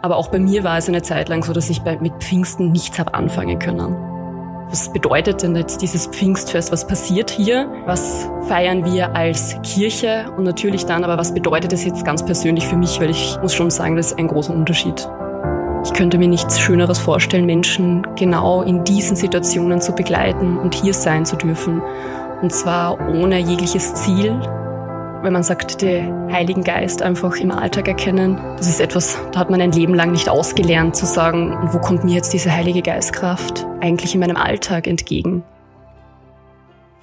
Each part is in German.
Aber auch bei mir war es eine Zeit lang so, dass ich bei, mit Pfingsten nichts habe anfangen können. Was bedeutet denn jetzt dieses Pfingstfest? Was passiert hier? Was feiern wir als Kirche? Und natürlich dann, aber was bedeutet das jetzt ganz persönlich für mich? Weil ich muss schon sagen, das ist ein großer Unterschied. Ich könnte mir nichts Schöneres vorstellen, Menschen genau in diesen Situationen zu begleiten und hier sein zu dürfen. Und zwar ohne jegliches Ziel, wenn man sagt, den Heiligen Geist einfach im Alltag erkennen. Das ist etwas, da hat man ein Leben lang nicht ausgelernt zu sagen, wo kommt mir jetzt diese Heilige Geistkraft eigentlich in meinem Alltag entgegen.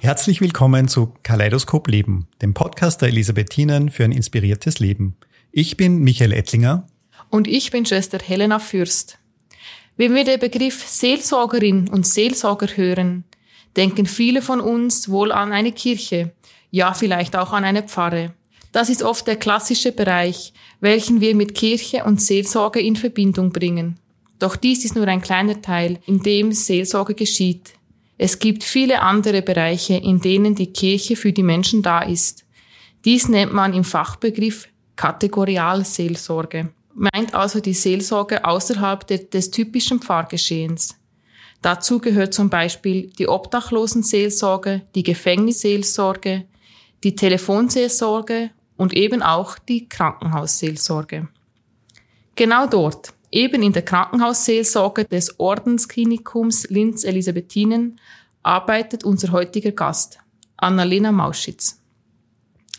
Herzlich willkommen zu Kaleidoskop Leben, dem Podcast der Elisabethinen für ein inspiriertes Leben. Ich bin Michael Ettlinger. Und ich bin Schwester Helena Fürst. Wenn wir den Begriff Seelsorgerin und Seelsorger hören, denken viele von uns wohl an eine Kirche, ja vielleicht auch an eine Pfarre. Das ist oft der klassische Bereich, welchen wir mit Kirche und Seelsorge in Verbindung bringen. Doch dies ist nur ein kleiner Teil, in dem Seelsorge geschieht. Es gibt viele andere Bereiche, in denen die Kirche für die Menschen da ist. Dies nennt man im Fachbegriff Kategorialseelsorge, meint also die Seelsorge außerhalb des typischen Pfarrgeschehens. Dazu gehört zum Beispiel die Obdachlosenseelsorge, die Gefängnisseelsorge, die Telefonseelsorge und eben auch die Krankenhausseelsorge. Genau dort, eben in der Krankenhausseelsorge des Ordensklinikums Linz Elisabethinen, arbeitet unser heutiger Gast, Annalena Mauschitz.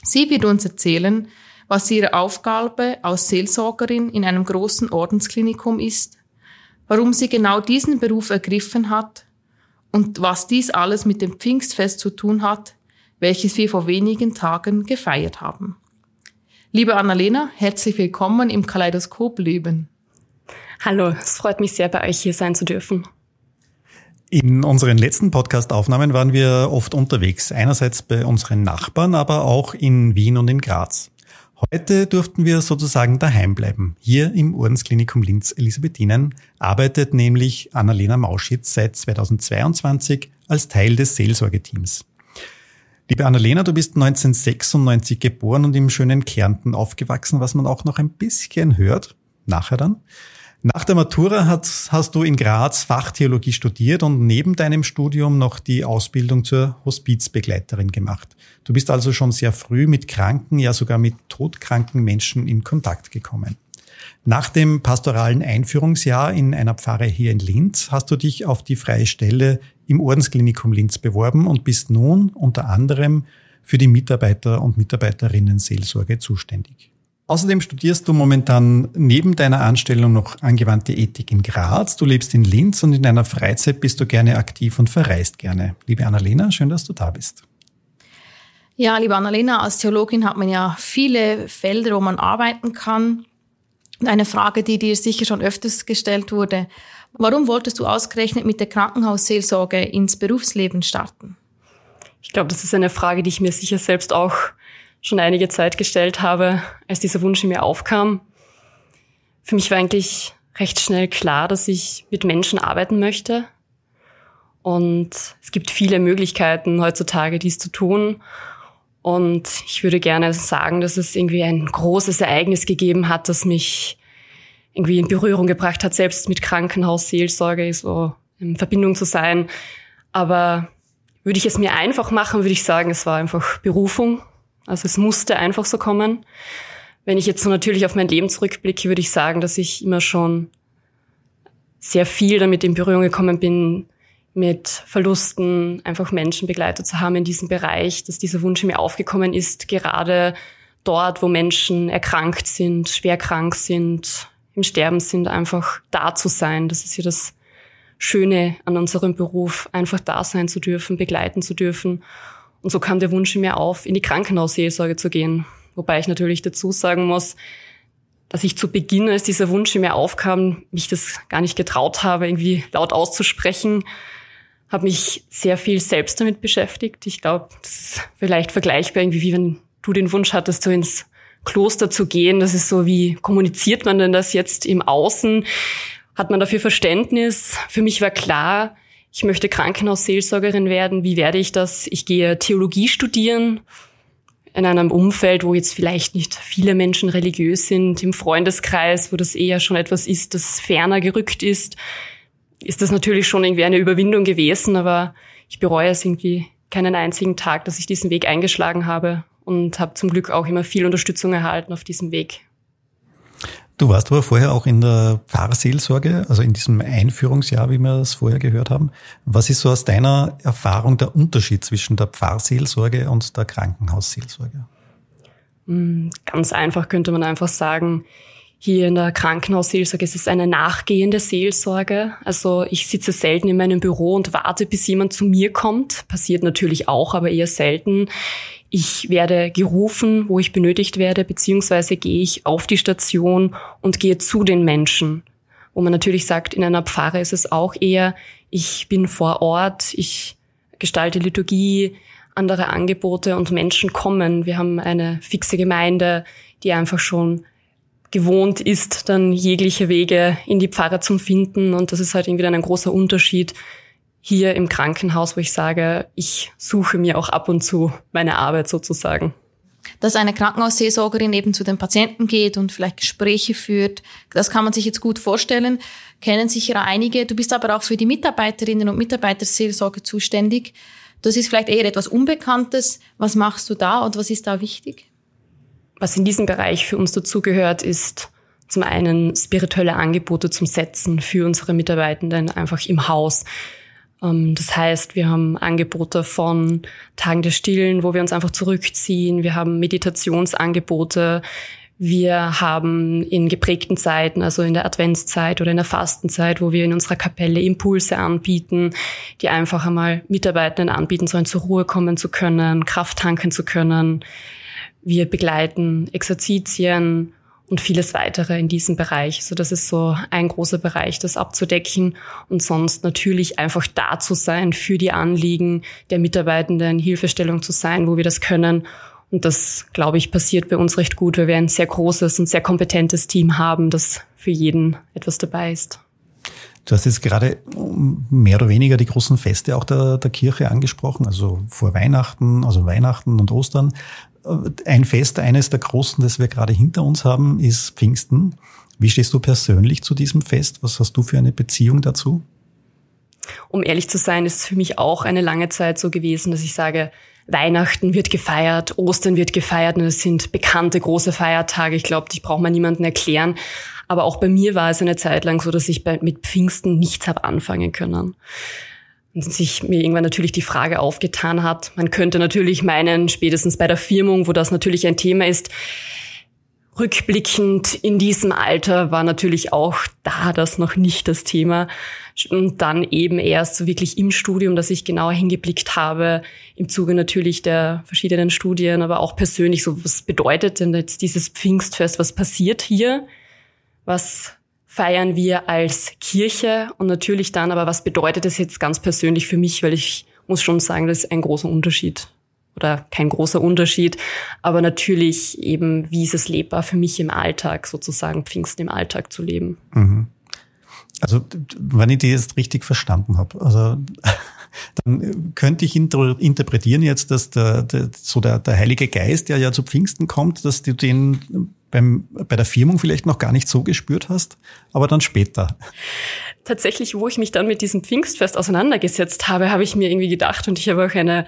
Sie wird uns erzählen, was ihre Aufgabe als Seelsorgerin in einem großen Ordensklinikum ist, warum sie genau diesen Beruf ergriffen hat und was dies alles mit dem Pfingstfest zu tun hat, welches wir vor wenigen Tagen gefeiert haben. Liebe Annalena, herzlich willkommen im Kaleidoskop Leben. Hallo, es freut mich sehr, bei euch hier sein zu dürfen. In unseren letzten Podcast-Aufnahmen waren wir oft unterwegs, einerseits bei unseren Nachbarn, aber auch in Wien und in Graz. Heute durften wir sozusagen daheim bleiben. Hier im Ordensklinikum Linz Elisabethinen arbeitet nämlich Annalena Mauschitz seit 2022 als Teil des Seelsorgeteams. Liebe Annalena, du bist 1996 geboren und im schönen Kärnten aufgewachsen, was man auch noch ein bisschen hört, nachher dann. Nach der Matura hast, hast du in Graz Fachtheologie studiert und neben deinem Studium noch die Ausbildung zur Hospizbegleiterin gemacht. Du bist also schon sehr früh mit kranken, ja sogar mit todkranken Menschen in Kontakt gekommen. Nach dem pastoralen Einführungsjahr in einer Pfarre hier in Linz hast du dich auf die freie Stelle im Ordensklinikum Linz beworben und bist nun unter anderem für die Mitarbeiter- und Mitarbeiterinnen-Seelsorge zuständig. Außerdem studierst du momentan neben deiner Anstellung noch angewandte Ethik in Graz. Du lebst in Linz und in deiner Freizeit bist du gerne aktiv und verreist gerne. Liebe Annalena, schön, dass du da bist. Ja, liebe Annalena, als Theologin hat man ja viele Felder, wo man arbeiten kann. Eine Frage, die dir sicher schon öfters gestellt wurde. Warum wolltest du ausgerechnet mit der Krankenhausseelsorge ins Berufsleben starten? Ich glaube, das ist eine Frage, die ich mir sicher selbst auch schon einige Zeit gestellt habe, als dieser Wunsch in mir aufkam. Für mich war eigentlich recht schnell klar, dass ich mit Menschen arbeiten möchte. Und es gibt viele Möglichkeiten heutzutage, dies zu tun. Und ich würde gerne sagen, dass es irgendwie ein großes Ereignis gegeben hat, das mich irgendwie in Berührung gebracht hat, selbst mit Krankenhausseelsorge so in Verbindung zu sein. Aber würde ich es mir einfach machen, würde ich sagen, es war einfach Berufung. Also es musste einfach so kommen. Wenn ich jetzt so natürlich auf mein Leben zurückblicke, würde ich sagen, dass ich immer schon sehr viel damit in Berührung gekommen bin, mit Verlusten einfach Menschen begleitet zu haben in diesem Bereich, dass dieser Wunsch in mir aufgekommen ist, gerade dort, wo Menschen erkrankt sind, schwer krank sind, im Sterben sind, einfach da zu sein. Das ist ja das Schöne an unserem Beruf, einfach da sein zu dürfen, begleiten zu dürfen. Und so kam der Wunsch in mir auf, in die Krankenhausseelsorge zu gehen. Wobei ich natürlich dazu sagen muss, dass ich zu Beginn, als dieser Wunsch in mir aufkam, mich das gar nicht getraut habe, irgendwie laut auszusprechen, habe mich sehr viel selbst damit beschäftigt. Ich glaube, das ist vielleicht vergleichbar irgendwie, wie wenn du den Wunsch hattest, so ins Kloster zu gehen. Das ist so, wie kommuniziert man denn das jetzt im Außen? Hat man dafür Verständnis? Für mich war klar, ich möchte Krankenhausseelsorgerin werden. Wie werde ich das? Ich gehe Theologie studieren in einem Umfeld, wo jetzt vielleicht nicht viele Menschen religiös sind, im Freundeskreis, wo das eher schon etwas ist, das ferner gerückt ist ist das natürlich schon irgendwie eine Überwindung gewesen, aber ich bereue es irgendwie keinen einzigen Tag, dass ich diesen Weg eingeschlagen habe und habe zum Glück auch immer viel Unterstützung erhalten auf diesem Weg. Du warst aber vorher auch in der Pfarrseelsorge, also in diesem Einführungsjahr, wie wir es vorher gehört haben. Was ist so aus deiner Erfahrung der Unterschied zwischen der Pfarrseelsorge und der Krankenhausseelsorge? Hm, ganz einfach könnte man einfach sagen, hier in der Krankenhausseelsorge ist es eine nachgehende Seelsorge. Also ich sitze selten in meinem Büro und warte, bis jemand zu mir kommt. Passiert natürlich auch, aber eher selten. Ich werde gerufen, wo ich benötigt werde, beziehungsweise gehe ich auf die Station und gehe zu den Menschen. Wo man natürlich sagt, in einer Pfarre ist es auch eher, ich bin vor Ort, ich gestalte Liturgie, andere Angebote und Menschen kommen. Wir haben eine fixe Gemeinde, die einfach schon gewohnt ist, dann jegliche Wege in die Pfarre zu finden. Und das ist halt irgendwie dann ein großer Unterschied hier im Krankenhaus, wo ich sage, ich suche mir auch ab und zu meine Arbeit sozusagen. Dass eine Krankenhausseelsorgerin eben zu den Patienten geht und vielleicht Gespräche führt, das kann man sich jetzt gut vorstellen, kennen sicher einige. Du bist aber auch für die Mitarbeiterinnen und Mitarbeiterseelsorge zuständig. Das ist vielleicht eher etwas Unbekanntes. Was machst du da und was ist da wichtig? Was in diesem Bereich für uns dazugehört, ist zum einen spirituelle Angebote zum Setzen für unsere Mitarbeitenden einfach im Haus. Ähm, das heißt, wir haben Angebote von Tagen der Stillen, wo wir uns einfach zurückziehen. Wir haben Meditationsangebote. Wir haben in geprägten Zeiten, also in der Adventszeit oder in der Fastenzeit, wo wir in unserer Kapelle Impulse anbieten, die einfach einmal Mitarbeitenden anbieten sollen, zur Ruhe kommen zu können, Kraft tanken zu können, wir begleiten Exerzitien und vieles weitere in diesem Bereich. So, also das ist so ein großer Bereich, das abzudecken und sonst natürlich einfach da zu sein für die Anliegen der Mitarbeitenden, Hilfestellung zu sein, wo wir das können. Und das, glaube ich, passiert bei uns recht gut, weil wir ein sehr großes und sehr kompetentes Team haben, das für jeden etwas dabei ist. Du hast jetzt gerade mehr oder weniger die großen Feste auch der, der Kirche angesprochen, also vor Weihnachten, also Weihnachten und Ostern ein Fest, eines der großen, das wir gerade hinter uns haben, ist Pfingsten. Wie stehst du persönlich zu diesem Fest? Was hast du für eine Beziehung dazu? Um ehrlich zu sein, ist es für mich auch eine lange Zeit so gewesen, dass ich sage, Weihnachten wird gefeiert, Ostern wird gefeiert und es sind bekannte große Feiertage. Ich glaube, ich brauche mal niemanden erklären. Aber auch bei mir war es eine Zeit lang so, dass ich bei, mit Pfingsten nichts habe anfangen können und sich mir irgendwann natürlich die Frage aufgetan hat. Man könnte natürlich meinen, spätestens bei der Firmung, wo das natürlich ein Thema ist, rückblickend in diesem Alter war natürlich auch da das noch nicht das Thema. Und dann eben erst so wirklich im Studium, dass ich genauer hingeblickt habe, im Zuge natürlich der verschiedenen Studien, aber auch persönlich so, was bedeutet denn jetzt dieses Pfingstfest? Was passiert hier? Was feiern wir als Kirche und natürlich dann, aber was bedeutet das jetzt ganz persönlich für mich, weil ich muss schon sagen, das ist ein großer Unterschied oder kein großer Unterschied, aber natürlich eben, wie ist es lebbar für mich im Alltag sozusagen, Pfingsten im Alltag zu leben. Mhm. Also, wenn ich die jetzt richtig verstanden habe, also dann könnte ich interpretieren jetzt, dass der, der, so der, der Heilige Geist, der ja zu Pfingsten kommt, dass du den beim, bei der Firmung vielleicht noch gar nicht so gespürt hast, aber dann später. Tatsächlich, wo ich mich dann mit diesem Pfingstfest auseinandergesetzt habe, habe ich mir irgendwie gedacht und ich habe auch eine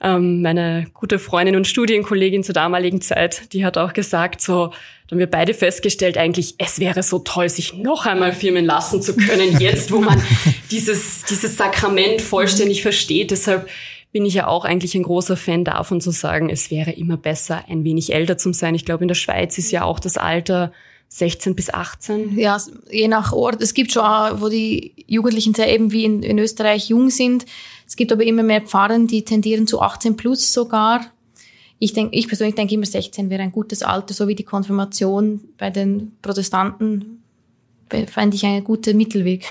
ähm, meine gute Freundin und Studienkollegin zur damaligen Zeit, die hat auch gesagt, so, dann wir beide festgestellt eigentlich, es wäre so toll, sich noch einmal firmen lassen zu können, jetzt, wo man dieses, dieses Sakrament vollständig versteht. Deshalb bin ich ja auch eigentlich ein großer Fan davon zu sagen, es wäre immer besser, ein wenig älter zu sein. Ich glaube, in der Schweiz ist ja auch das Alter 16 bis 18? Ja, je nach Ort. Es gibt schon, auch, wo die Jugendlichen sehr eben wie in, in, Österreich jung sind. Es gibt aber immer mehr Pfarrer, die tendieren zu 18 plus sogar. Ich denke, ich persönlich denke immer 16 wäre ein gutes Alter, so wie die Konfirmation bei den Protestanten fände ich einen guten Mittelweg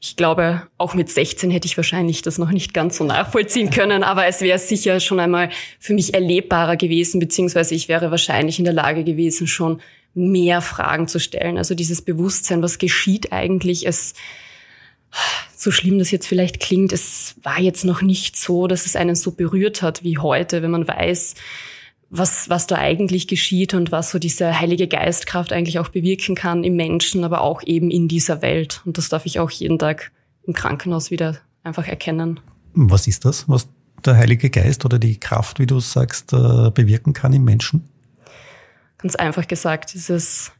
ich glaube, auch mit 16 hätte ich wahrscheinlich das noch nicht ganz so nachvollziehen können, aber es wäre sicher schon einmal für mich erlebbarer gewesen, beziehungsweise ich wäre wahrscheinlich in der Lage gewesen, schon mehr Fragen zu stellen. Also dieses Bewusstsein, was geschieht eigentlich, es, so schlimm das jetzt vielleicht klingt, es war jetzt noch nicht so, dass es einen so berührt hat wie heute, wenn man weiß, was, was da eigentlich geschieht und was so diese heilige Geistkraft eigentlich auch bewirken kann im Menschen, aber auch eben in dieser Welt. Und das darf ich auch jeden Tag im Krankenhaus wieder einfach erkennen. Was ist das, was der Heilige Geist oder die Kraft, wie du sagst, äh, bewirken kann im Menschen? Ganz einfach gesagt, ist es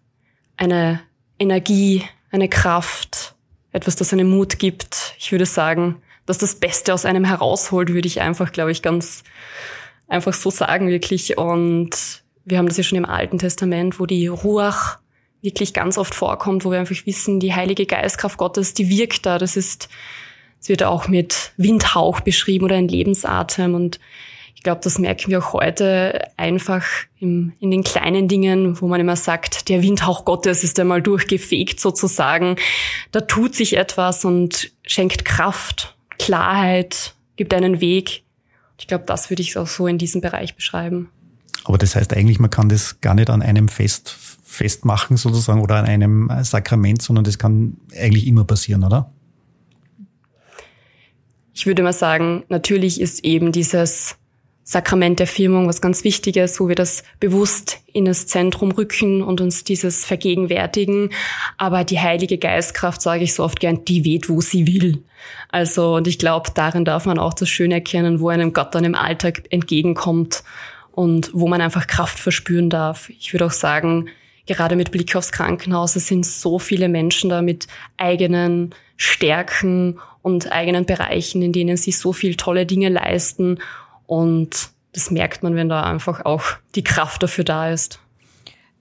eine Energie, eine Kraft, etwas, das einen Mut gibt. Ich würde sagen, dass das Beste aus einem herausholt, würde ich einfach, glaube ich, ganz einfach so sagen wirklich. Und wir haben das ja schon im Alten Testament, wo die Ruach wirklich ganz oft vorkommt, wo wir einfach wissen, die heilige Geistkraft Gottes, die wirkt da. Das ist, es wird auch mit Windhauch beschrieben oder ein Lebensatem. Und ich glaube, das merken wir auch heute einfach im, in den kleinen Dingen, wo man immer sagt, der Windhauch Gottes ist einmal durchgefegt sozusagen. Da tut sich etwas und schenkt Kraft, Klarheit, gibt einen Weg. Ich glaube, das würde ich auch so in diesem Bereich beschreiben. Aber das heißt eigentlich, man kann das gar nicht an einem Fest festmachen sozusagen oder an einem äh, Sakrament, sondern das kann eigentlich immer passieren, oder? Ich würde mal sagen, natürlich ist eben dieses Sakrament der Firmung was ganz Wichtiges, wo wir das bewusst in das Zentrum rücken und uns dieses vergegenwärtigen. Aber die Heilige Geistkraft, sage ich so oft gern, die weht, wo sie will. Also, und ich glaube, darin darf man auch das Schöne erkennen, wo einem Gott dann im Alltag entgegenkommt und wo man einfach Kraft verspüren darf. Ich würde auch sagen, gerade mit Blick aufs Krankenhaus, es sind so viele Menschen da mit eigenen Stärken und eigenen Bereichen, in denen sie so viel tolle Dinge leisten und das merkt man, wenn da einfach auch die Kraft dafür da ist.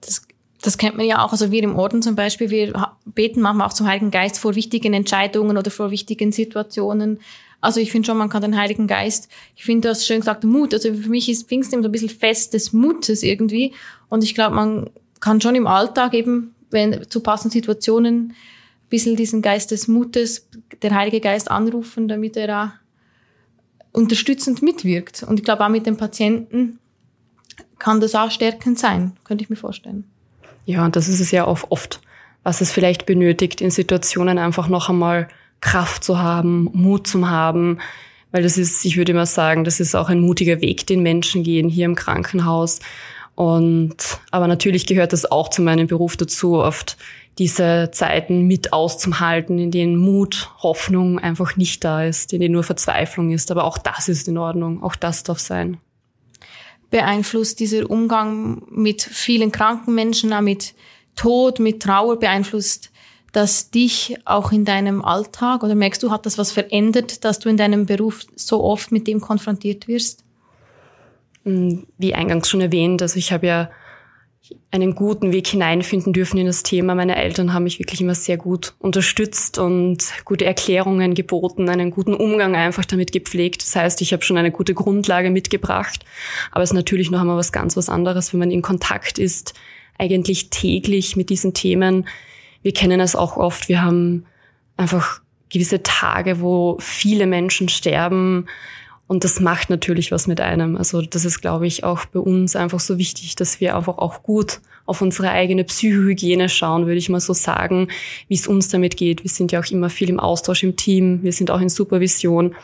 Das, das kennt man ja auch, also wir im Orden zum Beispiel, wir beten manchmal auch zum Heiligen Geist vor wichtigen Entscheidungen oder vor wichtigen Situationen. Also ich finde schon, man kann den Heiligen Geist, ich finde das schön gesagt, Mut. Also für mich ist Pfingst Pfingsten so ein bisschen Fest des Mutes irgendwie. Und ich glaube, man kann schon im Alltag eben, wenn zu passenden Situationen, ein bisschen diesen Geist des Mutes, der Heilige Geist anrufen, damit er da unterstützend mitwirkt. Und ich glaube, auch mit den Patienten kann das auch stärkend sein, könnte ich mir vorstellen. Ja, und das ist es ja auch oft, was es vielleicht benötigt, in Situationen einfach noch einmal Kraft zu haben, Mut zu haben, weil das ist, ich würde immer sagen, das ist auch ein mutiger Weg, den Menschen gehen hier im Krankenhaus. Und aber natürlich gehört das auch zu meinem Beruf dazu, oft diese Zeiten mit auszuhalten, in denen Mut, Hoffnung einfach nicht da ist, in denen nur Verzweiflung ist. Aber auch das ist in Ordnung, auch das darf sein. Beeinflusst dieser Umgang mit vielen kranken Menschen, mit Tod, mit Trauer, beeinflusst das dich auch in deinem Alltag? Oder merkst du, hat das was verändert, dass du in deinem Beruf so oft mit dem konfrontiert wirst? Hm, wie eingangs schon erwähnt, also ich habe ja einen guten Weg hineinfinden dürfen in das Thema. Meine Eltern haben mich wirklich immer sehr gut unterstützt und gute Erklärungen geboten, einen guten Umgang einfach damit gepflegt. Das heißt, ich habe schon eine gute Grundlage mitgebracht, aber es ist natürlich noch einmal was ganz was anderes, wenn man in Kontakt ist, eigentlich täglich mit diesen Themen. Wir kennen es auch oft, wir haben einfach gewisse Tage, wo viele Menschen sterben, und das macht natürlich was mit einem. Also das ist, glaube ich, auch bei uns einfach so wichtig, dass wir einfach auch gut auf unsere eigene Psychohygiene schauen, würde ich mal so sagen, wie es uns damit geht. Wir sind ja auch immer viel im Austausch im Team, wir sind auch in Supervision.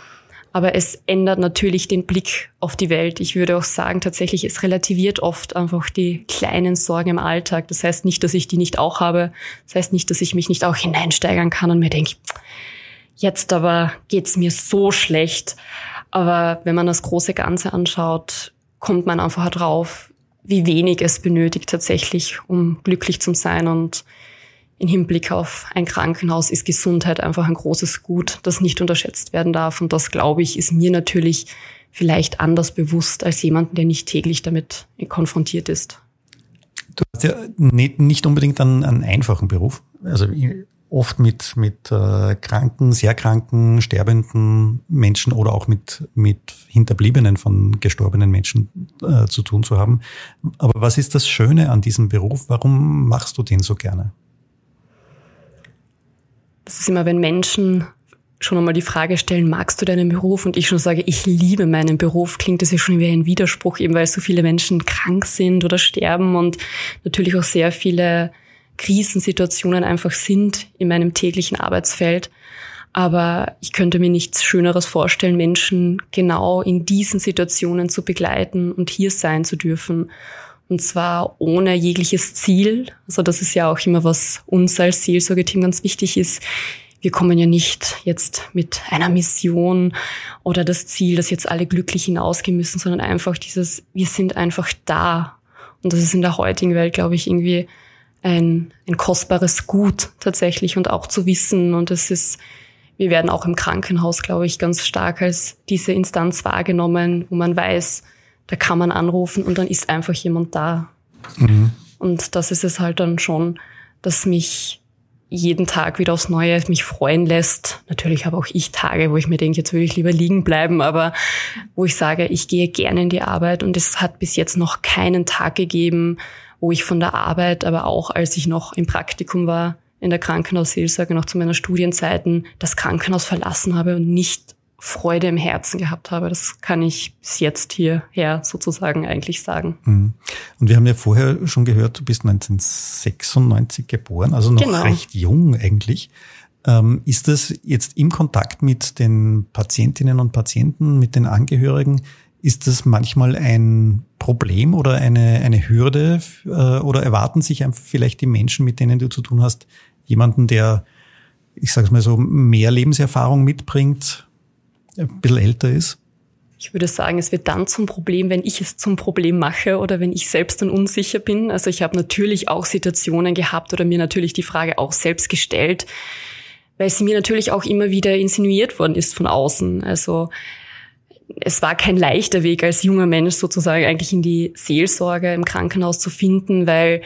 Aber es ändert natürlich den Blick auf die Welt. Ich würde auch sagen, tatsächlich, es relativiert oft einfach die kleinen Sorgen im Alltag. Das heißt nicht, dass ich die nicht auch habe. Das heißt nicht, dass ich mich nicht auch hineinsteigern kann und mir denke, jetzt aber geht's mir so schlecht. Aber wenn man das große Ganze anschaut, kommt man einfach drauf, wie wenig es benötigt tatsächlich, um glücklich zu sein. Und im Hinblick auf ein Krankenhaus ist Gesundheit einfach ein großes Gut, das nicht unterschätzt werden darf. Und das, glaube ich, ist mir natürlich vielleicht anders bewusst als jemanden, der nicht täglich damit konfrontiert ist. Du hast ja nicht unbedingt einen, einen einfachen Beruf. Also oft mit, mit äh, kranken, sehr kranken, sterbenden Menschen oder auch mit, mit Hinterbliebenen von gestorbenen Menschen äh, zu tun zu haben. Aber was ist das Schöne an diesem Beruf? Warum machst du den so gerne? Das ist immer, wenn Menschen schon einmal die Frage stellen, magst du deinen Beruf? Und ich schon sage, ich liebe meinen Beruf, klingt das ja schon wie ein Widerspruch, eben weil so viele Menschen krank sind oder sterben und natürlich auch sehr viele Krisensituationen einfach sind in meinem täglichen Arbeitsfeld. Aber ich könnte mir nichts Schöneres vorstellen, Menschen genau in diesen Situationen zu begleiten und hier sein zu dürfen. Und zwar ohne jegliches Ziel. Also das ist ja auch immer, was uns als Seelsorgeteam ganz wichtig ist. Wir kommen ja nicht jetzt mit einer Mission oder das Ziel, dass jetzt alle glücklich hinausgehen müssen, sondern einfach dieses, wir sind einfach da. Und das ist in der heutigen Welt, glaube ich, irgendwie ein, ein kostbares Gut tatsächlich und auch zu wissen. Und es ist, wir werden auch im Krankenhaus, glaube ich, ganz stark als diese Instanz wahrgenommen, wo man weiß, da kann man anrufen und dann ist einfach jemand da. Mhm. Und das ist es halt dann schon, dass mich jeden Tag wieder aufs Neue mich freuen lässt. Natürlich habe auch ich Tage, wo ich mir denke, jetzt würde ich lieber liegen bleiben, aber wo ich sage, ich gehe gerne in die Arbeit und es hat bis jetzt noch keinen Tag gegeben, wo ich von der Arbeit, aber auch als ich noch im Praktikum war, in der Krankenhausseelsorge noch zu meiner Studienzeiten das Krankenhaus verlassen habe und nicht Freude im Herzen gehabt habe. Das kann ich bis jetzt hierher sozusagen eigentlich sagen. Mhm. Und wir haben ja vorher schon gehört, du bist 1996 geboren, also noch genau. recht jung eigentlich. Ähm, ist das jetzt im Kontakt mit den Patientinnen und Patienten, mit den Angehörigen ist das manchmal ein Problem oder eine, eine Hürde äh, oder erwarten sich einfach vielleicht die Menschen, mit denen du zu tun hast, jemanden, der, ich sage es mal so, mehr Lebenserfahrung mitbringt, ein bisschen älter ist? Ich würde sagen, es wird dann zum Problem, wenn ich es zum Problem mache oder wenn ich selbst dann unsicher bin. Also ich habe natürlich auch Situationen gehabt oder mir natürlich die Frage auch selbst gestellt, weil sie mir natürlich auch immer wieder insinuiert worden ist von außen. Also es war kein leichter Weg als junger Mensch sozusagen eigentlich in die Seelsorge im Krankenhaus zu finden, weil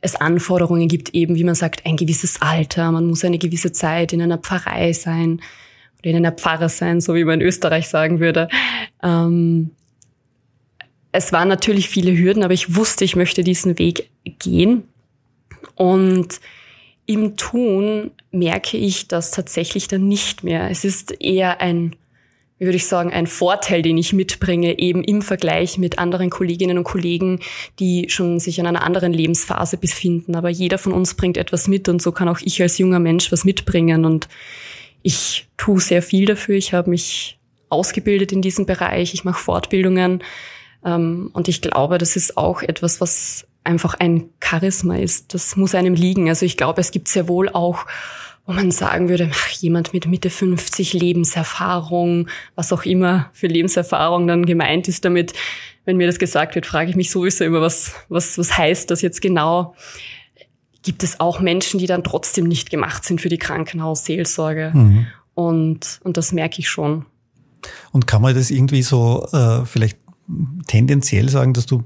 es Anforderungen gibt, eben wie man sagt, ein gewisses Alter, man muss eine gewisse Zeit in einer Pfarrei sein oder in einer Pfarre sein, so wie man in Österreich sagen würde. Ähm, es waren natürlich viele Hürden, aber ich wusste, ich möchte diesen Weg gehen. Und im Tun merke ich das tatsächlich dann nicht mehr. Es ist eher ein würde ich sagen, ein Vorteil, den ich mitbringe, eben im Vergleich mit anderen Kolleginnen und Kollegen, die schon sich in einer anderen Lebensphase befinden. Aber jeder von uns bringt etwas mit und so kann auch ich als junger Mensch was mitbringen. Und ich tue sehr viel dafür. Ich habe mich ausgebildet in diesem Bereich. Ich mache Fortbildungen. Ähm, und ich glaube, das ist auch etwas, was einfach ein Charisma ist. Das muss einem liegen. Also ich glaube, es gibt sehr wohl auch wo man sagen würde, ach, jemand mit Mitte 50 Lebenserfahrung, was auch immer für Lebenserfahrung dann gemeint ist damit. Wenn mir das gesagt wird, frage ich mich sowieso immer, was, was, was heißt das jetzt genau? Gibt es auch Menschen, die dann trotzdem nicht gemacht sind für die Krankenhausseelsorge? Mhm. Und, und das merke ich schon. Und kann man das irgendwie so äh, vielleicht tendenziell sagen, dass du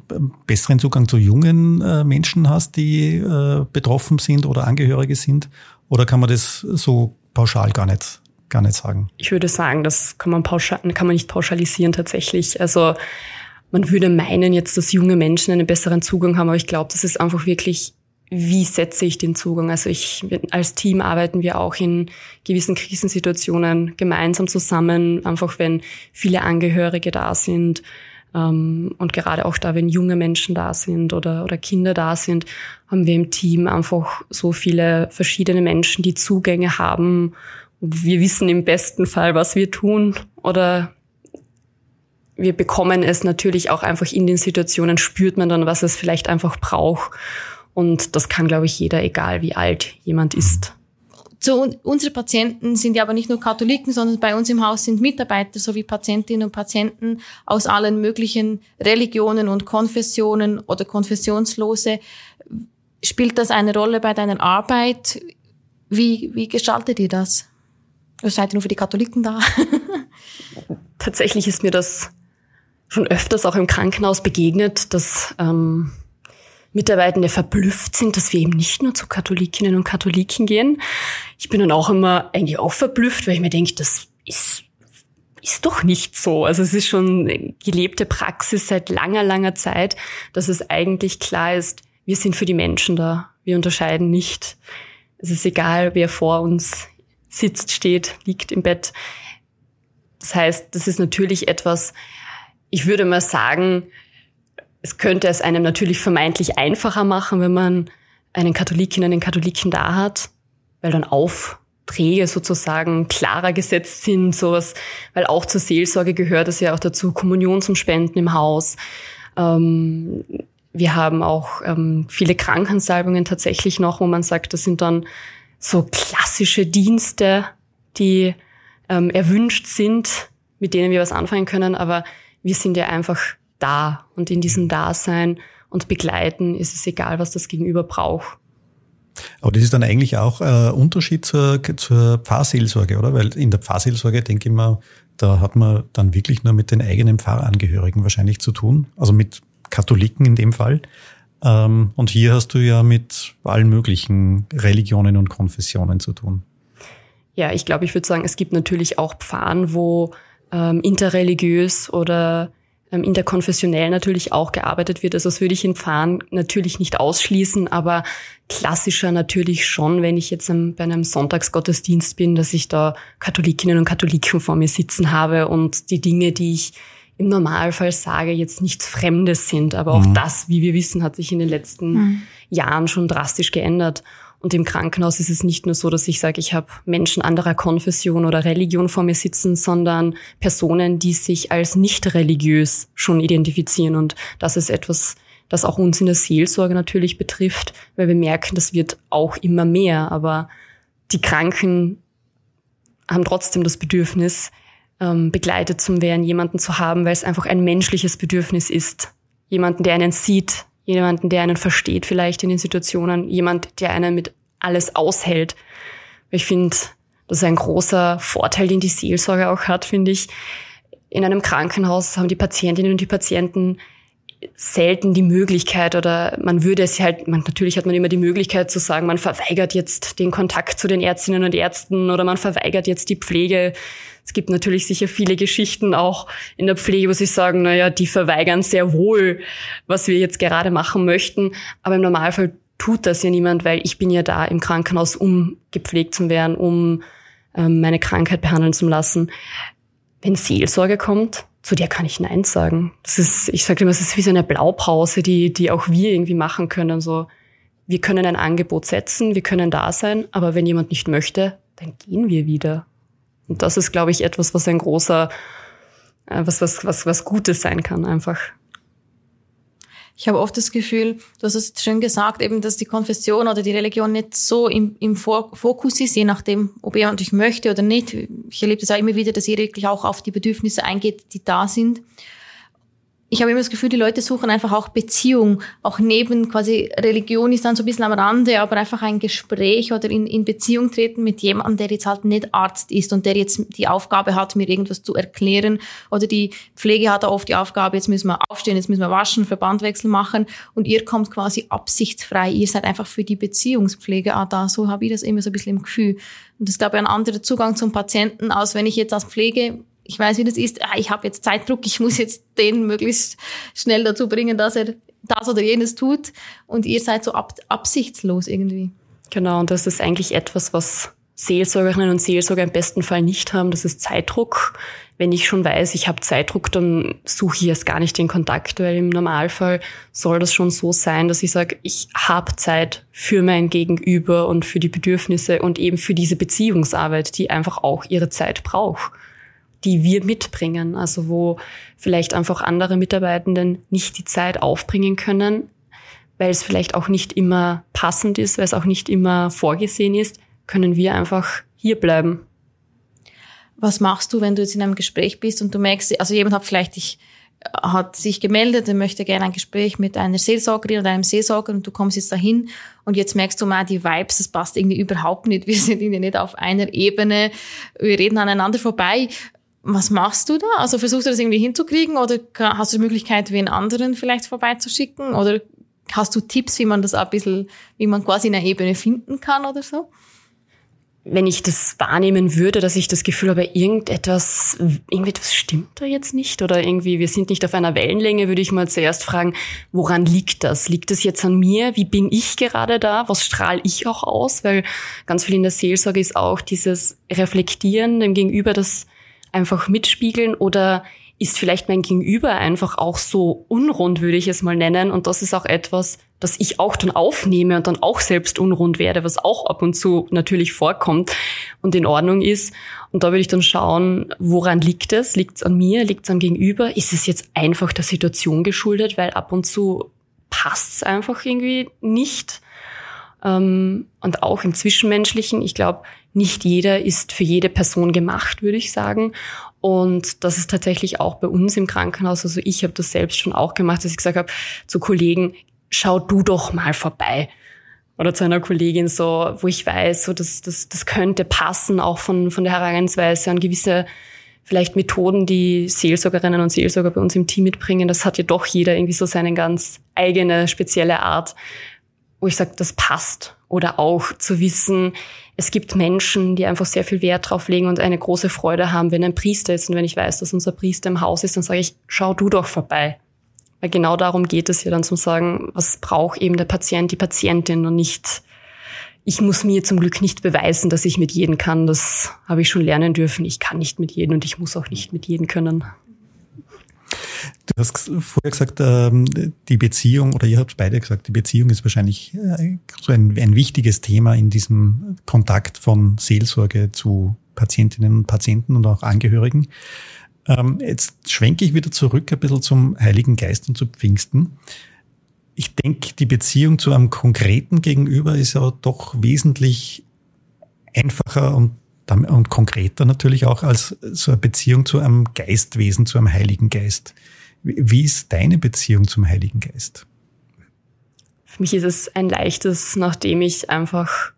besseren Zugang zu jungen äh, Menschen hast, die äh, betroffen sind oder Angehörige sind oder kann man das so pauschal gar nicht, gar nicht sagen? Ich würde sagen, das kann man pauschal, kann man nicht pauschalisieren tatsächlich. Also, man würde meinen jetzt, dass junge Menschen einen besseren Zugang haben, aber ich glaube, das ist einfach wirklich, wie setze ich den Zugang? Also ich, als Team arbeiten wir auch in gewissen Krisensituationen gemeinsam zusammen, einfach wenn viele Angehörige da sind, ähm, und gerade auch da, wenn junge Menschen da sind oder, oder Kinder da sind, haben wir im Team einfach so viele verschiedene Menschen, die Zugänge haben. Wir wissen im besten Fall, was wir tun oder wir bekommen es natürlich auch einfach in den Situationen, spürt man dann, was es vielleicht einfach braucht. Und das kann, glaube ich, jeder, egal wie alt jemand ist zu unsere Patienten sind ja aber nicht nur Katholiken, sondern bei uns im Haus sind Mitarbeiter sowie Patientinnen und Patienten aus allen möglichen Religionen und Konfessionen oder Konfessionslose. Spielt das eine Rolle bei deiner Arbeit? Wie, wie gestaltet ihr das? Ihr seid ja nur für die Katholiken da. Tatsächlich ist mir das schon öfters auch im Krankenhaus begegnet, dass ähm, Mitarbeitende verblüfft sind, dass wir eben nicht nur zu Katholikinnen und Katholiken gehen. Ich bin dann auch immer eigentlich auch verblüfft, weil ich mir denke, das ist ist doch nicht so. Also es ist schon gelebte Praxis seit langer, langer Zeit, dass es eigentlich klar ist, wir sind für die Menschen da. Wir unterscheiden nicht. Es ist egal, wer vor uns sitzt, steht, liegt im Bett. Das heißt, das ist natürlich etwas, ich würde mal sagen, es könnte es einem natürlich vermeintlich einfacher machen, wenn man einen Katholikin, einen Katholiken da hat, weil dann Aufträge sozusagen klarer gesetzt sind, sowas, weil auch zur Seelsorge gehört es ja auch dazu, Kommunion zum Spenden im Haus. Ähm, wir haben auch ähm, viele Krankensalbungen tatsächlich noch, wo man sagt, das sind dann so klassische Dienste, die ähm, erwünscht sind, mit denen wir was anfangen können, aber wir sind ja einfach da und in diesem Dasein und begleiten ist es egal, was das Gegenüber braucht. Aber das ist dann eigentlich auch äh, Unterschied zur, zur Pfarrseelsorge, oder? Weil in der Pfarrseelsorge denke ich mal, da hat man dann wirklich nur mit den eigenen Pfarrangehörigen wahrscheinlich zu tun, also mit Katholiken in dem Fall. Ähm, und hier hast du ja mit allen möglichen Religionen und Konfessionen zu tun. Ja, ich glaube, ich würde sagen, es gibt natürlich auch Pfarren, wo ähm, interreligiös oder ähm, in der konfessionell natürlich auch gearbeitet wird. Also das würde ich in Pfarren natürlich nicht ausschließen, aber klassischer natürlich schon, wenn ich jetzt bei einem Sonntagsgottesdienst bin, dass ich da Katholikinnen und Katholiken vor mir sitzen habe und die Dinge, die ich im Normalfall sage, jetzt nichts Fremdes sind. Aber auch mhm. das, wie wir wissen, hat sich in den letzten mhm. Jahren schon drastisch geändert. Und im Krankenhaus ist es nicht nur so, dass ich sage, ich habe Menschen anderer Konfession oder Religion vor mir sitzen, sondern Personen, die sich als nicht religiös schon identifizieren. Und das ist etwas, das auch uns in der Seelsorge natürlich betrifft, weil wir merken, das wird auch immer mehr. Aber die Kranken haben trotzdem das Bedürfnis, ähm, begleitet zu Werden, jemanden zu haben, weil es einfach ein menschliches Bedürfnis ist. Jemanden, der einen sieht, jemanden, der einen versteht vielleicht in den Situationen, jemand, der einen mit alles aushält. Ich finde, das ist ein großer Vorteil, den die Seelsorge auch hat, finde ich. In einem Krankenhaus haben die Patientinnen und die Patienten selten die Möglichkeit oder man würde es halt, man, natürlich hat man immer die Möglichkeit zu sagen, man verweigert jetzt den Kontakt zu den Ärztinnen und Ärzten oder man verweigert jetzt die Pflege. Es gibt natürlich sicher viele Geschichten auch in der Pflege, wo sie sagen, naja, die verweigern sehr wohl, was wir jetzt gerade machen möchten. Aber im Normalfall tut das ja niemand, weil ich bin ja da im Krankenhaus, um gepflegt zu werden, um ähm, meine Krankheit behandeln zu lassen. Wenn Seelsorge kommt, zu der kann ich Nein sagen. Das ist, ich sage immer, es ist wie so eine Blaupause, die, die auch wir irgendwie machen können. So, wir können ein Angebot setzen, wir können da sein, aber wenn jemand nicht möchte, dann gehen wir wieder. Und das ist, glaube ich, etwas, was ein großer, äh, was, was, was, was Gutes sein kann, einfach ich habe oft das Gefühl, du hast es schön gesagt, eben, dass die Konfession oder die Religion nicht so im, im Fokus ist, je nachdem, ob jemand natürlich möchte oder nicht. Ich erlebe das auch immer wieder, dass ihr wirklich auch auf die Bedürfnisse eingeht, die da sind ich habe immer das Gefühl, die Leute suchen einfach auch Beziehung. Auch neben quasi Religion ist dann so ein bisschen am Rande, aber einfach ein Gespräch oder in, in Beziehung treten mit jemandem, der jetzt halt nicht Arzt ist und der jetzt die Aufgabe hat, mir irgendwas zu erklären. Oder die Pflege hat oft die Aufgabe, jetzt müssen wir aufstehen, jetzt müssen wir waschen, Verbandwechsel machen. Und ihr kommt quasi absichtsfrei. Ihr seid einfach für die Beziehungspflege ah, da. So habe ich das immer so ein bisschen im Gefühl. Und das glaube ich, ein anderer Zugang zum Patienten, als wenn ich jetzt als Pflege ich weiß, wie das ist, ah, ich habe jetzt Zeitdruck, ich muss jetzt den möglichst schnell dazu bringen, dass er das oder jenes tut und ihr seid so ab absichtslos irgendwie. Genau, und das ist eigentlich etwas, was Seelsorgerinnen und Seelsorger im besten Fall nicht haben, das ist Zeitdruck. Wenn ich schon weiß, ich habe Zeitdruck, dann suche ich erst gar nicht den Kontakt, weil im Normalfall soll das schon so sein, dass ich sage, ich habe Zeit für mein Gegenüber und für die Bedürfnisse und eben für diese Beziehungsarbeit, die einfach auch ihre Zeit braucht die wir mitbringen, also wo vielleicht einfach andere Mitarbeitenden nicht die Zeit aufbringen können, weil es vielleicht auch nicht immer passend ist, weil es auch nicht immer vorgesehen ist, können wir einfach hier bleiben. Was machst du, wenn du jetzt in einem Gespräch bist und du merkst, also jemand hat vielleicht dich äh, hat sich gemeldet er möchte gerne ein Gespräch mit einer Seelsorgerin oder einem Seelsorger und du kommst jetzt dahin und jetzt merkst du mal, die Vibes, das passt irgendwie überhaupt nicht. Wir sind irgendwie nicht auf einer Ebene. Wir reden aneinander vorbei was machst du da? Also versuchst du das irgendwie hinzukriegen oder hast du die Möglichkeit, wen anderen vielleicht vorbeizuschicken? Oder hast du Tipps, wie man das ein bisschen, wie man quasi eine Ebene finden kann oder so? Wenn ich das wahrnehmen würde, dass ich das Gefühl habe, irgendetwas, irgendetwas stimmt da jetzt nicht oder irgendwie, wir sind nicht auf einer Wellenlänge, würde ich mal zuerst fragen, woran liegt das? Liegt das jetzt an mir? Wie bin ich gerade da? Was strahle ich auch aus? Weil ganz viel in der Seelsorge ist auch dieses Reflektieren dem Gegenüber, das einfach mitspiegeln oder ist vielleicht mein Gegenüber einfach auch so unrund, würde ich es mal nennen. Und das ist auch etwas, das ich auch dann aufnehme und dann auch selbst unrund werde, was auch ab und zu natürlich vorkommt und in Ordnung ist. Und da würde ich dann schauen, woran liegt es? Liegt es an mir? Liegt es am Gegenüber? Ist es jetzt einfach der Situation geschuldet, weil ab und zu passt es einfach irgendwie nicht? Ähm, und auch im Zwischenmenschlichen, ich glaube, nicht jeder ist für jede Person gemacht, würde ich sagen. Und das ist tatsächlich auch bei uns im Krankenhaus. Also ich habe das selbst schon auch gemacht, dass ich gesagt habe zu Kollegen, schau du doch mal vorbei. Oder zu einer Kollegin so, wo ich weiß, so das, das, das könnte passen, auch von, von der Herangehensweise an gewisse vielleicht Methoden, die Seelsorgerinnen und Seelsorger bei uns im Team mitbringen. Das hat ja doch jeder irgendwie so seine ganz eigene, spezielle Art, wo ich sage, das passt. Oder auch zu wissen, es gibt Menschen, die einfach sehr viel Wert drauf legen und eine große Freude haben, wenn ein Priester ist. Und wenn ich weiß, dass unser Priester im Haus ist, dann sage ich, schau du doch vorbei. Weil genau darum geht es ja dann zum Sagen, was braucht eben der Patient, die Patientin und nicht, ich muss mir zum Glück nicht beweisen, dass ich mit jedem kann. Das habe ich schon lernen dürfen. Ich kann nicht mit jedem und ich muss auch nicht mit jedem können. Du hast vorher gesagt, ähm, die Beziehung, oder ihr habt beide gesagt, die Beziehung ist wahrscheinlich äh, so ein, ein wichtiges Thema in diesem Kontakt von Seelsorge zu Patientinnen und Patienten und auch Angehörigen. Ähm, jetzt schwenke ich wieder zurück ein bisschen zum Heiligen Geist und zu Pfingsten. Ich denke, die Beziehung zu einem konkreten Gegenüber ist ja doch wesentlich einfacher und und konkreter natürlich auch als so eine Beziehung zu einem Geistwesen, zu einem Heiligen Geist. Wie ist deine Beziehung zum Heiligen Geist? Für mich ist es ein leichtes, nachdem ich einfach,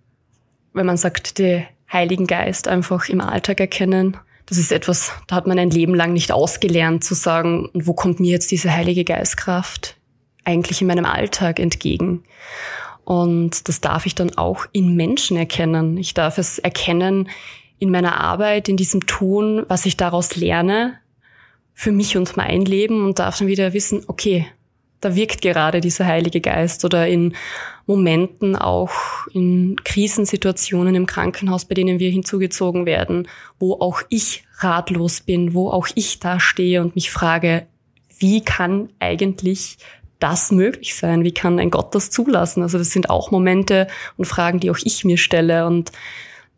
wenn man sagt, den Heiligen Geist einfach im Alltag erkennen. Das ist etwas, da hat man ein Leben lang nicht ausgelernt zu sagen, wo kommt mir jetzt diese Heilige Geistkraft eigentlich in meinem Alltag entgegen? Und das darf ich dann auch in Menschen erkennen. Ich darf es erkennen in meiner Arbeit, in diesem Tun, was ich daraus lerne, für mich und mein Leben und darf dann wieder wissen, okay, da wirkt gerade dieser Heilige Geist oder in Momenten auch in Krisensituationen im Krankenhaus, bei denen wir hinzugezogen werden, wo auch ich ratlos bin, wo auch ich da stehe und mich frage, wie kann eigentlich das möglich sein? Wie kann ein Gott das zulassen? Also das sind auch Momente und Fragen, die auch ich mir stelle und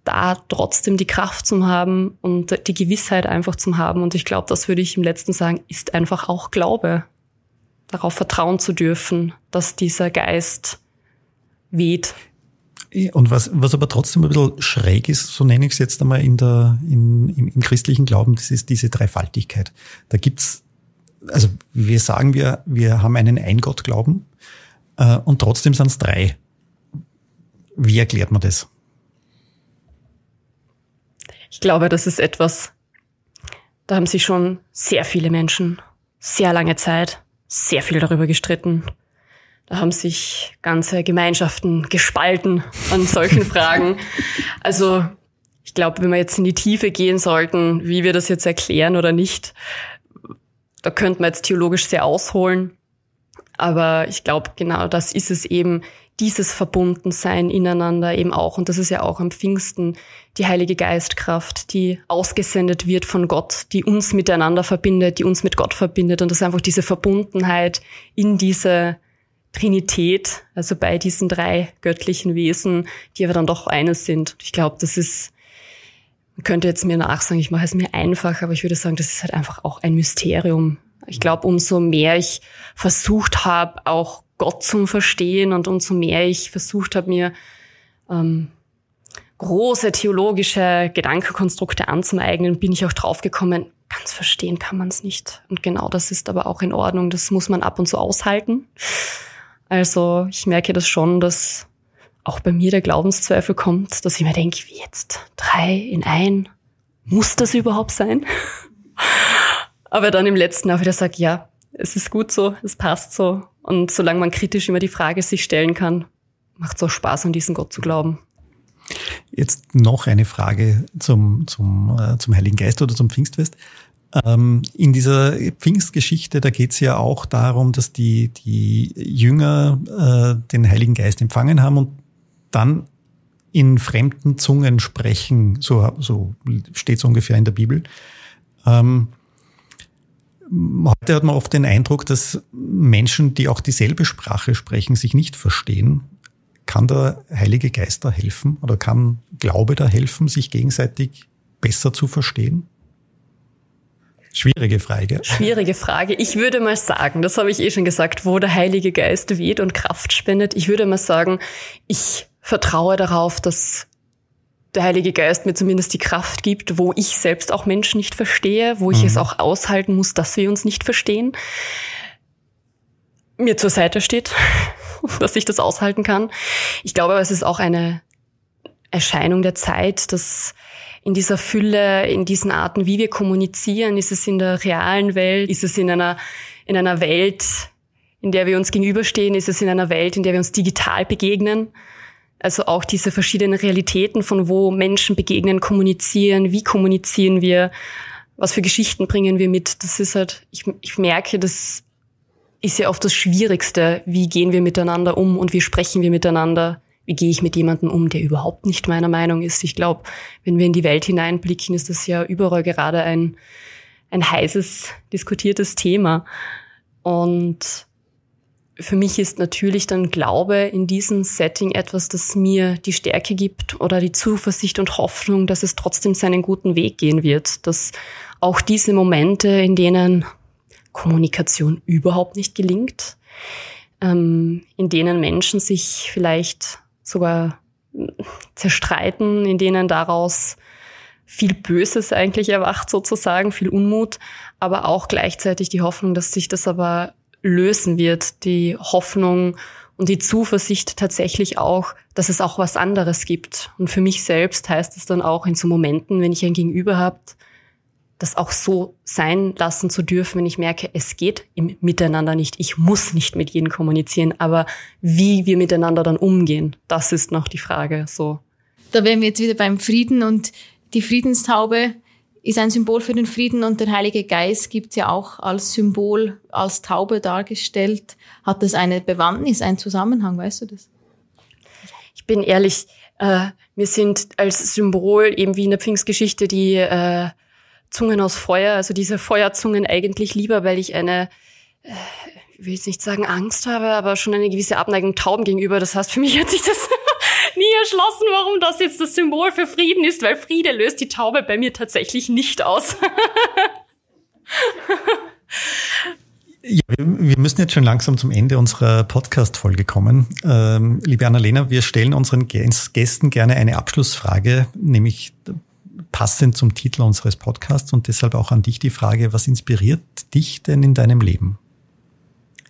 da trotzdem die Kraft zum haben und die Gewissheit einfach zum haben. Und ich glaube, das würde ich im letzten sagen, ist einfach auch Glaube, darauf vertrauen zu dürfen, dass dieser Geist weht. Und was, was aber trotzdem ein bisschen schräg ist, so nenne ich es jetzt einmal in der, in, im, im christlichen Glauben, das ist diese Dreifaltigkeit. Da gibt's, also wir sagen, wir, wir haben einen Ein-Gott-Glauben äh, und trotzdem sind es drei. Wie erklärt man das? Ich glaube, das ist etwas, da haben sich schon sehr viele Menschen sehr lange Zeit sehr viel darüber gestritten. Da haben sich ganze Gemeinschaften gespalten an solchen Fragen. Also ich glaube, wenn wir jetzt in die Tiefe gehen sollten, wie wir das jetzt erklären oder nicht, da könnte man jetzt theologisch sehr ausholen. Aber ich glaube, genau das ist es eben dieses Verbundensein ineinander eben auch. Und das ist ja auch am Pfingsten die Heilige Geistkraft, die ausgesendet wird von Gott, die uns miteinander verbindet, die uns mit Gott verbindet. Und das ist einfach diese Verbundenheit in diese Trinität, also bei diesen drei göttlichen Wesen, die aber dann doch eines sind. Ich glaube, das ist, man könnte jetzt mir nachsagen, ich mache es mir einfach, aber ich würde sagen, das ist halt einfach auch ein Mysterium. Ich glaube, umso mehr ich versucht habe, auch Gott zu verstehen und umso mehr ich versucht habe, mir ähm, große theologische Gedankenkonstrukte anzueignen, bin ich auch draufgekommen, ganz verstehen kann man es nicht. Und genau das ist aber auch in Ordnung, das muss man ab und zu aushalten. Also ich merke das schon, dass auch bei mir der Glaubenszweifel kommt, dass ich mir denke, wie jetzt, drei in ein, muss das überhaupt sein? aber dann im letzten auch wieder sage, ja, es ist gut so, es passt so. Und solange man kritisch immer die Frage sich stellen kann, macht es auch Spaß, an diesen Gott zu glauben. Jetzt noch eine Frage zum, zum, äh, zum Heiligen Geist oder zum Pfingstfest. Ähm, in dieser Pfingstgeschichte, da geht es ja auch darum, dass die, die Jünger äh, den Heiligen Geist empfangen haben und dann in fremden Zungen sprechen, so, so steht es ungefähr in der Bibel. Ähm, Heute hat man oft den Eindruck, dass Menschen, die auch dieselbe Sprache sprechen, sich nicht verstehen. Kann der Heilige Geist da helfen oder kann Glaube da helfen, sich gegenseitig besser zu verstehen? Schwierige Frage. Schwierige Frage. Ich würde mal sagen, das habe ich eh schon gesagt, wo der Heilige Geist weht und Kraft spendet. Ich würde mal sagen, ich vertraue darauf, dass der Heilige Geist mir zumindest die Kraft gibt, wo ich selbst auch Menschen nicht verstehe, wo ich mhm. es auch aushalten muss, dass wir uns nicht verstehen, mir zur Seite steht, dass ich das aushalten kann. Ich glaube, es ist auch eine Erscheinung der Zeit, dass in dieser Fülle, in diesen Arten, wie wir kommunizieren, ist es in der realen Welt, ist es in einer, in einer Welt, in der wir uns gegenüberstehen, ist es in einer Welt, in der wir uns digital begegnen also auch diese verschiedenen Realitäten, von wo Menschen begegnen, kommunizieren, wie kommunizieren wir, was für Geschichten bringen wir mit. Das ist halt, ich, ich merke, das ist ja oft das Schwierigste. Wie gehen wir miteinander um und wie sprechen wir miteinander? Wie gehe ich mit jemandem um, der überhaupt nicht meiner Meinung ist? Ich glaube, wenn wir in die Welt hineinblicken, ist das ja überall gerade ein, ein heißes, diskutiertes Thema. Und für mich ist natürlich dann Glaube in diesem Setting etwas, das mir die Stärke gibt oder die Zuversicht und Hoffnung, dass es trotzdem seinen guten Weg gehen wird, dass auch diese Momente, in denen Kommunikation überhaupt nicht gelingt, ähm, in denen Menschen sich vielleicht sogar hm, zerstreiten, in denen daraus viel Böses eigentlich erwacht sozusagen, viel Unmut, aber auch gleichzeitig die Hoffnung, dass sich das aber lösen wird, die Hoffnung und die Zuversicht tatsächlich auch, dass es auch was anderes gibt. Und für mich selbst heißt es dann auch in so Momenten, wenn ich ein Gegenüber habe, das auch so sein lassen zu dürfen, wenn ich merke, es geht im Miteinander nicht. Ich muss nicht mit jedem kommunizieren, aber wie wir miteinander dann umgehen, das ist noch die Frage, so. Da wären wir jetzt wieder beim Frieden und die Friedenstaube ist ein Symbol für den Frieden und der Heilige Geist gibt's ja auch als Symbol, als Taube dargestellt. Hat das eine Bewandtnis, einen Zusammenhang, weißt du das? Ich bin ehrlich, äh, mir sind als Symbol eben wie in der Pfingstgeschichte die äh, Zungen aus Feuer, also diese Feuerzungen eigentlich lieber, weil ich eine, äh, ich will jetzt nicht sagen Angst habe, aber schon eine gewisse Abneigung Tauben gegenüber. Das heißt, für mich hat sich das nie erschlossen, warum das jetzt das Symbol für Frieden ist, weil Friede löst die Taube bei mir tatsächlich nicht aus. Ja, wir, müssen jetzt schon langsam zum Ende unserer Podcast-Folge kommen. Ähm, liebe Annalena, wir stellen unseren Gästen gerne eine Abschlussfrage, nämlich passend zum Titel unseres Podcasts und deshalb auch an dich die Frage, was inspiriert dich denn in deinem Leben?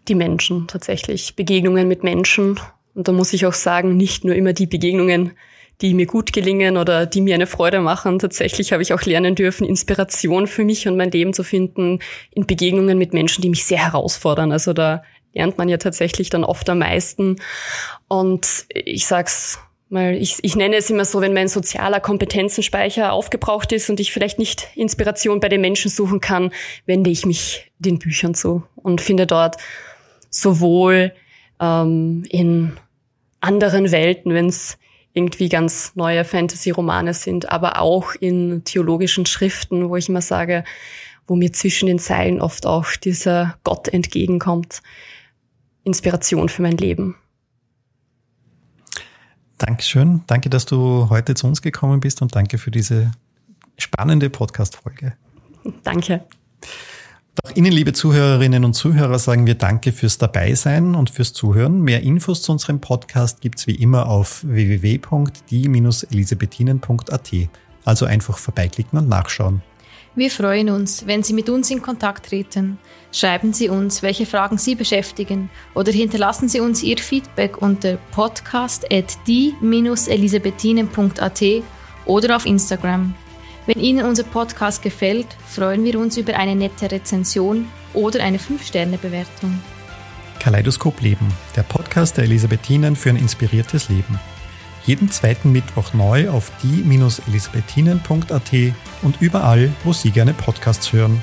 Die Menschen tatsächlich, Begegnungen mit Menschen und da muss ich auch sagen, nicht nur immer die Begegnungen, die mir gut gelingen oder die mir eine Freude machen. Tatsächlich habe ich auch lernen dürfen, Inspiration für mich und mein Leben zu finden in Begegnungen mit Menschen, die mich sehr herausfordern. Also da lernt man ja tatsächlich dann oft am meisten. Und ich sag's mal, ich, ich nenne es immer so, wenn mein sozialer Kompetenzenspeicher aufgebraucht ist und ich vielleicht nicht Inspiration bei den Menschen suchen kann, wende ich mich den Büchern zu und finde dort sowohl ähm, in anderen Welten, wenn es irgendwie ganz neue Fantasy-Romane sind, aber auch in theologischen Schriften, wo ich immer sage, wo mir zwischen den Zeilen oft auch dieser Gott entgegenkommt. Inspiration für mein Leben. Dankeschön. Danke, dass du heute zu uns gekommen bist und danke für diese spannende Podcast-Folge. Danke auch Ihnen, liebe Zuhörerinnen und Zuhörer, sagen wir Danke fürs Dabeisein und fürs Zuhören. Mehr Infos zu unserem Podcast gibt es wie immer auf www.die-elisabethinen.at. Also einfach vorbeiklicken und nachschauen. Wir freuen uns, wenn Sie mit uns in Kontakt treten. Schreiben Sie uns, welche Fragen Sie beschäftigen oder hinterlassen Sie uns Ihr Feedback unter podcast.die-elisabethinen.at oder auf Instagram. Wenn Ihnen unser Podcast gefällt, freuen wir uns über eine nette Rezension oder eine 5-Sterne-Bewertung. Kaleidoskop Leben, der Podcast der Elisabethinen für ein inspiriertes Leben. Jeden zweiten Mittwoch neu auf die-elisabethinen.at und überall, wo Sie gerne Podcasts hören.